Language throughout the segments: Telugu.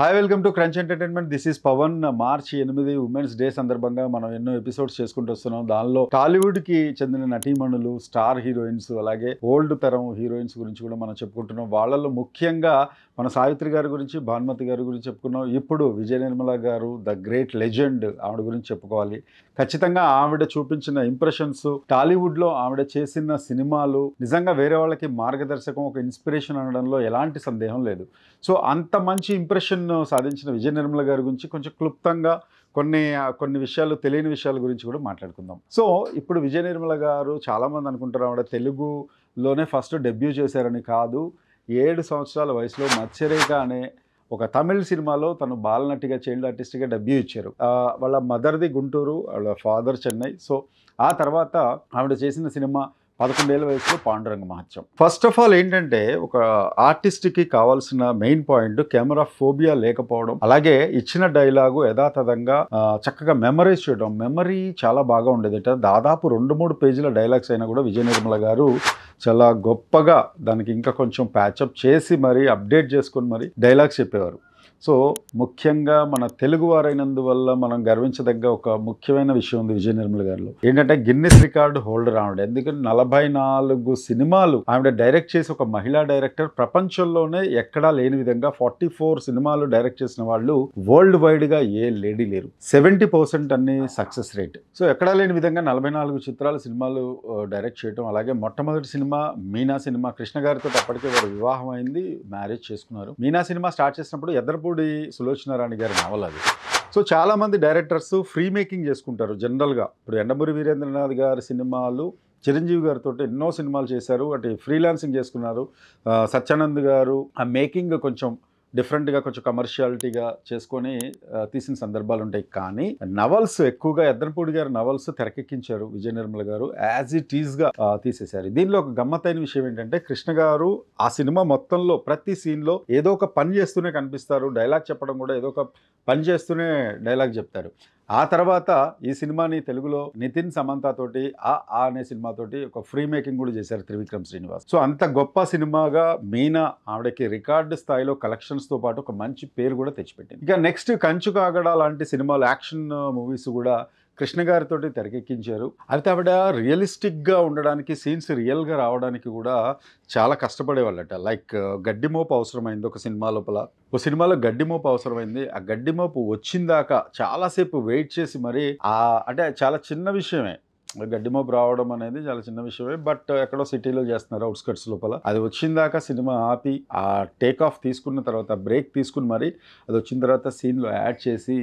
hi welcome to crunch entertainment this is Pavan మార్చి ఎనిమిది ఉమెన్స్ డే సందర్భంగా మనం ఎన్నో ఎపిసోడ్స్ చేసుకుంటూ వస్తున్నాం దానిలో టాలీవుడ్ కి చెందిన నటీమణులు స్టార్ హీరోయిన్స్ అలాగే ఓల్డ్ తరం హీరోయిన్స్ గురించి కూడా మనం చెప్పుకుంటున్నాం వాళ్ళలో ముఖ్యంగా మన సావిత్రి గారి గురించి భానుమతి గారి గురించి చెప్పుకున్నాం ఇప్పుడు విజయ నిర్మల గారు ద గ్రేట్ లెజెండ్ ఆవిడ గురించి చెప్పుకోవాలి ఖచ్చితంగా ఆవిడ చూపించిన ఇంప్రెషన్స్ టాలీవుడ్ లో ఆవిడ చేసిన సినిమాలు నిజంగా వేరే వాళ్ళకి మార్గదర్శకం ఒక ఇన్స్పిరేషన్ అనడంలో ఎలాంటి సందేహం లేదు సో అంత మంచి ఇంప్రెషన్ సాధించిన విజయ నిర్మల గారి గురించి కొంచెం క్లుప్తంగా కొన్ని కొన్ని విషయాలు తెలియని విషయాల గురించి కూడా మాట్లాడుకుందాం సో ఇప్పుడు విజయ నిర్మల గారు చాలామంది అనుకుంటారు ఆవిడ తెలుగులోనే ఫస్ట్ డెబ్యూ చేశారని కాదు ఏడు సంవత్సరాల వయసులో మత్స్యరేఖ అనే ఒక తమిళ్ సినిమాలో తను బాలనటిగా చైల్డ్ ఆర్టిస్ట్గా డెబ్యూ ఇచ్చారు వాళ్ళ మదర్ది గుంటూరు వాళ్ళ ఫాదర్ చెన్నై సో ఆ తర్వాత ఆవిడ చేసిన సినిమా పదకొండేళ్ళ వయసులో Panduranga Mahatsavam first of all ఏంటంటే ఒక ఆర్టిస్ట్కి కావాల్సిన మెయిన్ పాయింట్ కెమెరా ఫోబియా లేకపోవడం అలాగే ఇచ్చిన డైలాగు యథాతథంగా చక్కగా మెమరైజ్ చేయడం మెమరీ చాలా బాగా ఉండేది దాదాపు రెండు మూడు పేజీల డైలాగ్స్ అయినా కూడా విజయ నిర్మల గారు చాలా గొప్పగా దానికి ఇంకా కొంచెం ప్యాచప్ చేసి మరి అప్డేట్ చేసుకొని మరి డైలాగ్స్ చెప్పేవారు సో ముఖ్యంగా మన వారైనందువల్ల మనం గర్వించదగ్గ ఒక ముఖ్యమైన విషయం ఉంది విజయ నిర్మల్ గారిలో ఏంటంటే గిన్నెస్ రికార్డు హోల్డర్ ఆవిడ ఎందుకంటే నలభై నాలుగు సినిమాలు ఆవిడ డైరెక్ట్ చేసి ఒక మహిళా డైరెక్టర్ ప్రపంచంలోనే ఎక్కడా లేని విధంగా ఫార్టీ ఫోర్ సినిమాలు డైరెక్ట్ చేసిన వాళ్ళు వరల్డ్ వైడ్గా ఏ లేడీ లేరు సెవెంటీ పర్సెంట్ అన్ని సక్సెస్ రేట్ సో ఎక్కడా లేని విధంగా నలభై నాలుగు చిత్రాల సినిమాలు డైరెక్ట్ చేయడం అలాగే మొట్టమొదటి సినిమా మీనా సినిమా కృష్ణ గారితో అప్పటికే వారు వివాహం అయింది మ్యారేజ్ చేసుకున్నారు మీనా సినిమా స్టార్ట్ చేసినప్పుడు ఇద్దరు చంద్రపూడి సులోచనారాణి గారి నవల అది సో చాలామంది డైరెక్టర్స్ ఫ్రీ మేకింగ్ చేసుకుంటారు జనరల్గా ఇప్పుడు ఎండమూరి వీరేంద్రనాథ్ గారి సినిమాలు చిరంజీవి గారితో ఎన్నో సినిమాలు చేశారు అంటే ఫ్రీలాన్సింగ్ చేసుకున్నారు సత్యానంద్ గారు ఆ మేకింగ్ కొంచెం డిఫరెంట్గా కొంచెం కమర్షియాలిటీగా చేసుకొని తీసిన సందర్భాలు ఉంటాయి కానీ నవల్స్ ఎక్కువగా ఎద్దనపూడి గారు నవల్స్ తెరకెక్కించారు విజయ నిర్మల గారు యాజ్ ఇట్ ఈజ్గా తీసేశారు దీనిలో ఒక గమ్మత్తైన విషయం ఏంటంటే కృష్ణ గారు ఆ సినిమా మొత్తంలో ప్రతి సీన్లో ఏదో ఒక పని చేస్తూనే కనిపిస్తారు డైలాగ్ చెప్పడం కూడా ఏదో ఒక పని చేస్తూనే డైలాగ్ చెప్తారు ఆ తర్వాత ఈ సినిమాని తెలుగులో నితిన్ తోటి ఆ ఆ అనే సినిమాతోటి ఒక ఫ్రీ మేకింగ్ కూడా చేశారు త్రివిక్రమ్ శ్రీనివాస్ సో అంత గొప్ప సినిమాగా మీనా ఆవిడకి రికార్డు స్థాయిలో కలెక్షన్స్తో పాటు ఒక మంచి పేరు కూడా తెచ్చిపెట్టింది ఇక నెక్స్ట్ కంచు కాగడ లాంటి సినిమాలు యాక్షన్ మూవీస్ కూడా కృష్ణ గారితో తెరకెక్కించారు అది ఆవిడ రియలిస్టిక్గా ఉండడానికి సీన్స్ రియల్గా రావడానికి కూడా చాలా కష్టపడేవాళ్ళట లైక్ గడ్డిమోపు అవసరమైంది ఒక సినిమా లోపల ఒక సినిమాలో గడ్డిమోపు అవసరమైంది ఆ గడ్డిమోపు వచ్చిందాక చాలాసేపు వెయిట్ చేసి మరి ఆ అంటే చాలా చిన్న విషయమే గడ్డి మోపు రావడం అనేది చాలా చిన్న విషయమే బట్ ఎక్కడో సిటీలో చేస్తున్నారు అవుట్స్కట్స్ లోపల అది వచ్చిన దాకా సినిమా ఆపి ఆ టేక్ ఆఫ్ తీసుకున్న తర్వాత బ్రేక్ తీసుకుని మరి అది వచ్చిన తర్వాత సీన్లో యాడ్ చేసి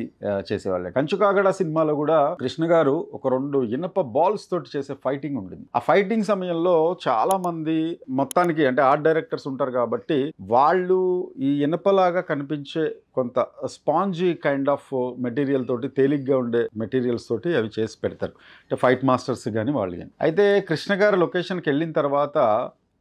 చేసేవాళ్ళే కంచుకాగడ సినిమాలో కూడా కృష్ణ గారు ఒక రెండు ఇనప బాల్స్ తోటి చేసే ఫైటింగ్ ఉంటుంది ఆ ఫైటింగ్ సమయంలో చాలా మంది మొత్తానికి అంటే ఆర్ట్ డైరెక్టర్స్ ఉంటారు కాబట్టి వాళ్ళు ఈ ఇనపలాగా కనిపించే కొంత స్పాంజీ కైండ్ ఆఫ్ మెటీరియల్ తోటి తేలిగ్గా ఉండే మెటీరియల్స్ తోటి అవి చేసి పెడతారు అంటే ఫైట్ మాస్టర్స్ కానీ వాళ్ళు కానీ అయితే కృష్ణ గారు లొకేషన్కి వెళ్ళిన తర్వాత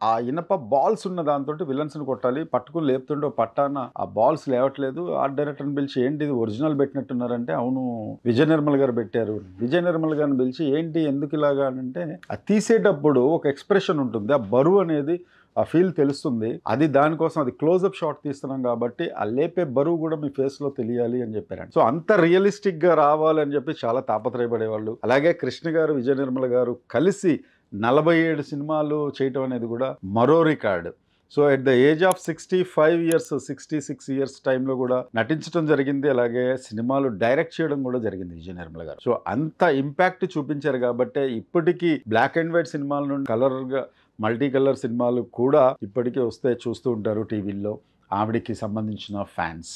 ఆ ఇనప బాల్స్ ఉన్న దాంతో విలన్స్ని కొట్టాలి పట్టుకుని లేపుతుండే పట్టాన ఆ బాల్స్ లేవట్లేదు ఆర్ట్ డైరెక్టర్ని పిలిచి ఏంటి ఇది ఒరిజినల్ పెట్టినట్టున్నారంటే అవును విజయ నిర్మల్ గారు పెట్టారు విజయ నిర్మల్ గారిని పిలిచి ఏంటి ఎందుకు ఇలాగా అంటే ఆ తీసేటప్పుడు ఒక ఎక్స్ప్రెషన్ ఉంటుంది ఆ బరువు అనేది ఆ ఫీల్ తెలుస్తుంది అది దానికోసం అది క్లోజ్అప్ షాట్ తీస్తున్నాం కాబట్టి ఆ లేపే బరువు కూడా మీ ఫేస్లో తెలియాలి అని చెప్పారండి సో అంత రియలిస్టిక్గా రావాలని చెప్పి చాలా తాపత్రయపడేవాళ్ళు అలాగే కృష్ణ గారు విజయ నిర్మల గారు కలిసి నలభై ఏడు సినిమాలు చేయటం అనేది కూడా మరో record so at the age of sixty five years sixty six years టైంలో కూడా నటించడం జరిగింది అలాగే సినిమాలు డైరెక్ట్ చేయడం కూడా జరిగింది విజయ నిర్మల గారు సో అంత ఇంపాక్ట్ చూపించారు కాబట్టి ఇప్పటికీ బ్లాక్ అండ్ వైట్ సినిమాల నుండి కలర్గా మల్టీ కలర్ సినిమాలు కూడా ఇప్పటికే వస్తే చూస్తూ ఉంటారు టీవీల్లో ఆవిడికి సంబంధించిన ఫ్యాన్స్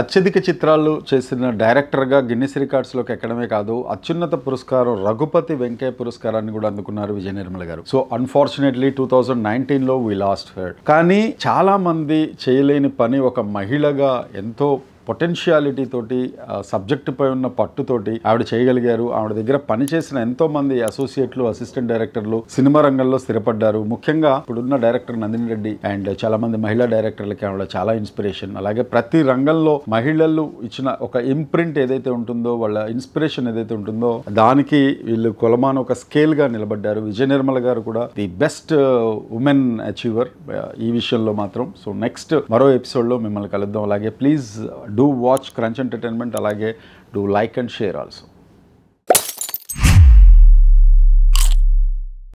అత్యధిక చిత్రాలు చేసిన డైరెక్టర్గా గిన్నిస్ రికార్డ్స్లోకి ఎక్కడమే కాదు అత్యున్నత పురస్కారం రఘుపతి వెంకయ్య పురస్కారాన్ని కూడా అందుకున్నారు Vijaya Nirmala garu so unfortunately two thousand నైన్టీన్లో వీ లాస్ట్ హెడ్ కానీ చాలామంది చేయలేని పని ఒక మహిళగా ఎంతో పొటెన్షియాలిటీ తోటి సబ్జెక్టుపై ఉన్న పట్టుతోటి ఆవిడ చేయగలిగారు ఆవిడ దగ్గర పనిచేసిన ఎంతో మంది అసోసియేట్లు అసిస్టెంట్ డైరెక్టర్లు సినిమా రంగంలో స్థిరపడ్డారు ముఖ్యంగా ఇప్పుడున్న డైరెక్టర్ నందిని రెడ్డి అండ్ చాలా మంది మహిళా డైరెక్టర్లకి ఆవిడ చాలా ఇన్స్పిరేషన్ అలాగే ప్రతి రంగంలో మహిళలు ఇచ్చిన ఒక ఇంప్రింట్ ఏదైతే ఉంటుందో వాళ్ళ ఇన్స్పిరేషన్ ఏదైతే ఉంటుందో దానికి వీళ్ళు కొలమాన ఒక స్కేల్ గా నిలబడ్డారు విజయ నిర్మల గారు కూడా ది బెస్ట్ ఉమెన్ అచీవర్ ఈ విషయంలో మాత్రం సో నెక్స్ట్ మరో ఎపిసోడ్లో మిమ్మల్ని కలుద్దాం అలాగే please do watch crunch entertainment అలాగే do like and share also